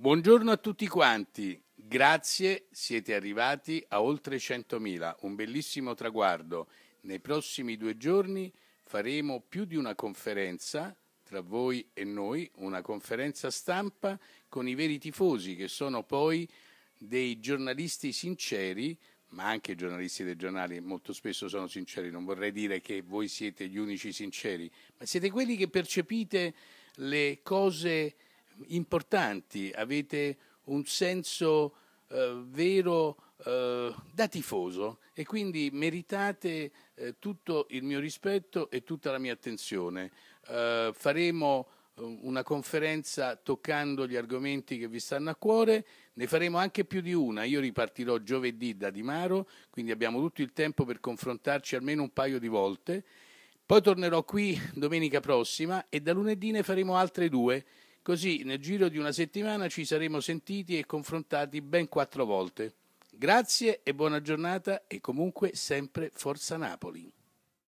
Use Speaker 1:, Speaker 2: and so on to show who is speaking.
Speaker 1: Buongiorno a tutti quanti, grazie, siete arrivati a oltre 100.000, un bellissimo traguardo. Nei prossimi due giorni faremo più di una conferenza tra voi e noi, una conferenza stampa con i veri tifosi che sono poi dei giornalisti sinceri, ma anche i giornalisti dei giornali molto spesso sono sinceri, non vorrei dire che voi siete gli unici sinceri, ma siete quelli che percepite le cose importanti, avete un senso eh, vero eh, da tifoso e quindi meritate eh, tutto il mio rispetto e tutta la mia attenzione. Eh, faremo eh, una conferenza toccando gli argomenti che vi stanno a cuore, ne faremo anche più di una, io ripartirò giovedì da Di Maro, quindi abbiamo tutto il tempo per confrontarci almeno un paio di volte, poi tornerò qui domenica prossima e da lunedì ne faremo altre due Così nel giro di una settimana ci saremo sentiti e confrontati ben quattro volte. Grazie e buona giornata e comunque sempre Forza Napoli.